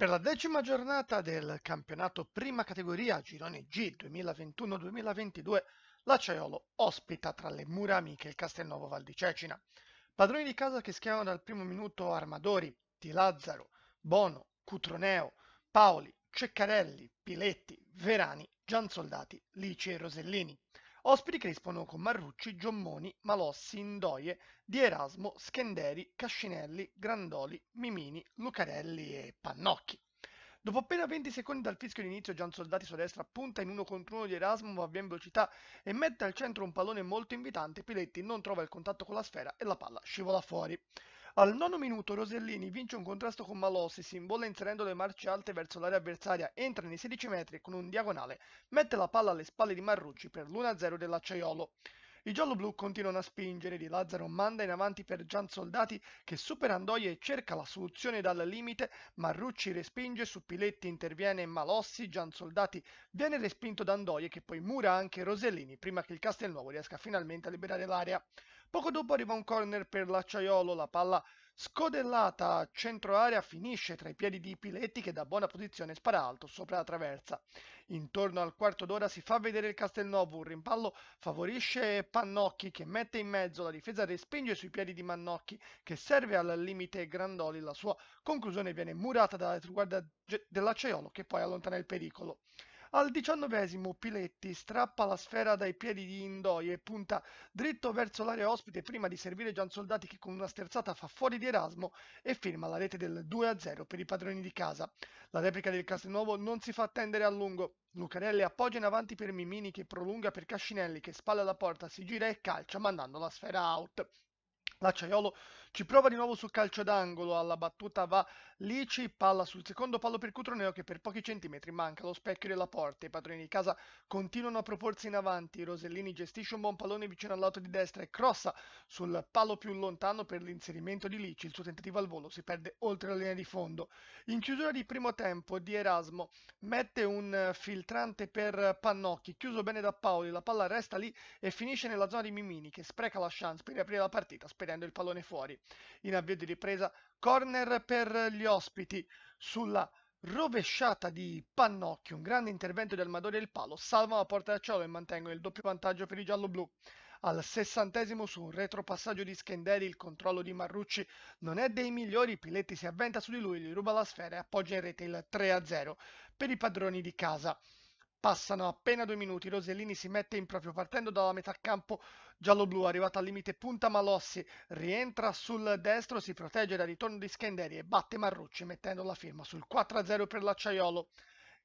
Per la decima giornata del campionato Prima Categoria Girone G 2021-2022, l'Acciaiolo ospita tra le mura amiche il Castelnuovo Val di Cecina. Padroni di casa che schiavano dal primo minuto Armadori, Di Lazzaro, Bono, Cutroneo, Paoli, Ceccarelli, Piletti, Verani, Gian Soldati, Lici e Rosellini. Ospiti che rispondono con Marrucci, Giommoni, Malossi, Indoie, Di Erasmo, Schenderi, Cascinelli, Grandoli, Mimini, Lucarelli e Pannocchi. Dopo appena 20 secondi dal fischio d'inizio, Gian Soldati sulla destra punta in uno contro uno di Erasmo, va via in velocità e mette al centro un pallone molto invitante. Piletti non trova il contatto con la sfera e la palla scivola fuori. Al nono minuto Rosellini vince un contrasto con Malossi, si imbolla inserendo le marce alte verso l'area avversaria, entra nei 16 metri e con un diagonale, mette la palla alle spalle di Marrucci per l'1-0 dell'Acciaiolo. I gialloblu continuano a spingere, Di Lazzaro manda in avanti per Gian Soldati che supera Andoia e cerca la soluzione dal limite, Marrucci respinge, su Piletti interviene Malossi, Gian Soldati viene respinto da Andoia che poi mura anche Rosellini prima che il Castelnuovo riesca finalmente a liberare l'area. Poco dopo arriva un corner per l'acciaiolo, la palla scodellata a centro area finisce tra i piedi di Piletti che da buona posizione spara alto sopra la traversa. Intorno al quarto d'ora si fa vedere il Castelnuovo, un rimpallo favorisce Pannocchi che mette in mezzo, la difesa respinge sui piedi di Mannocchi che serve al limite Grandoli, la sua conclusione viene murata dalla riguarda dell'acciaiolo che poi allontana il pericolo. Al diciannovesimo Piletti strappa la sfera dai piedi di Indoi e punta dritto verso l'area ospite prima di servire Gian Soldati che con una sterzata fa fuori di Erasmo e firma la rete del 2-0 per i padroni di casa. La replica del Castelnuovo non si fa attendere a lungo. Lucarelli appoggia in avanti per Mimini che prolunga per Cascinelli che spalla la porta, si gira e calcia mandando la sfera out. L'acciaiolo ci prova di nuovo sul calcio d'angolo, alla battuta va Lici, palla sul secondo palo per Cutroneo che per pochi centimetri manca lo specchio della porta. I padroni di casa continuano a proporsi in avanti, Rosellini gestisce un buon pallone vicino all'auto di destra e crossa sul palo più lontano per l'inserimento di Lici, il suo tentativo al volo si perde oltre la linea di fondo. In chiusura di primo tempo di Erasmo mette un filtrante per Pannocchi, chiuso bene da Paoli, la palla resta lì e finisce nella zona di Mimini che spreca la chance per riaprire la partita spedendo il pallone fuori. In avvio di ripresa, corner per gli ospiti sulla rovesciata di Pannocchi, un grande intervento di Almadori e il palo, salvano la porta del cielo e mantengono il doppio vantaggio per i giallo-blu. Al sessantesimo su un retropassaggio di Schenderi il controllo di Marrucci non è dei migliori, Piletti si avventa su di lui, gli ruba la sfera e appoggia in rete il 3-0 per i padroni di casa. Passano appena due minuti, Rosellini si mette in proprio partendo dalla metà campo giallo-blu, arrivata al limite punta Malossi, rientra sul destro, si protegge dal ritorno di Schenderi e batte Marrucci mettendo la firma sul 4-0 per l'acciaiolo.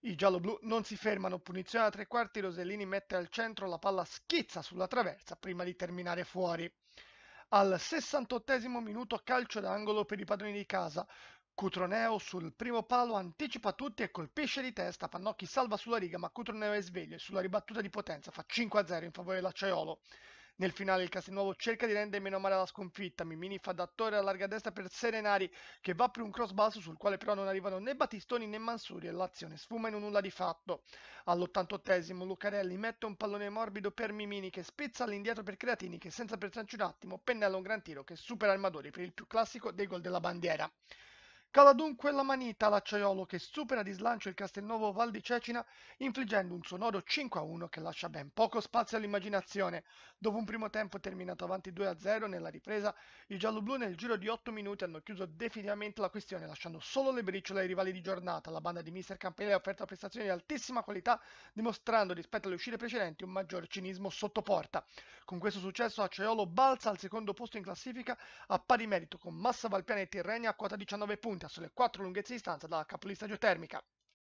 I giallo-blu non si fermano, punizione a tre quarti, Rosellini mette al centro, la palla schizza sulla traversa prima di terminare fuori. Al 68 minuto calcio d'angolo per i padroni di casa. Cutroneo sul primo palo anticipa tutti e colpisce di testa. Pannocchi salva sulla riga, ma Cutroneo è sveglio e sulla ribattuta di potenza fa 5-0 in favore dell'Acciaiolo. Nel finale il Castelnuovo cerca di rendere meno male la sconfitta. Mimini fa da torre a larga destra per Serenari che va per un cross basso sul quale però non arrivano né Battistoni né Mansuri e l'azione sfuma in un nulla di fatto. All'88esimo Lucarelli mette un pallone morbido per Mimini che spezza all'indietro per Creatini che senza pensarci un attimo pennella un gran tiro che supera Armadori per il più classico dei gol della bandiera. Cala dunque la manita all'acciaiolo che supera di slancio il Castelnuovo Val di Cecina, infliggendo un sonoro 5-1 che lascia ben poco spazio all'immaginazione. Dopo un primo tempo terminato avanti 2-0 nella ripresa, i gialloblu nel giro di 8 minuti hanno chiuso definitivamente la questione, lasciando solo le briciole ai rivali di giornata. La banda di Mr. Campanelli ha offerto prestazioni di altissima qualità, dimostrando rispetto alle uscite precedenti un maggior cinismo sotto porta. Con questo successo Acciaiolo balza al secondo posto in classifica a pari merito con Massa Valpiana e Tirrenia a quota 19 punti sulle quattro lunghezze di distanza dalla capolista geotermica.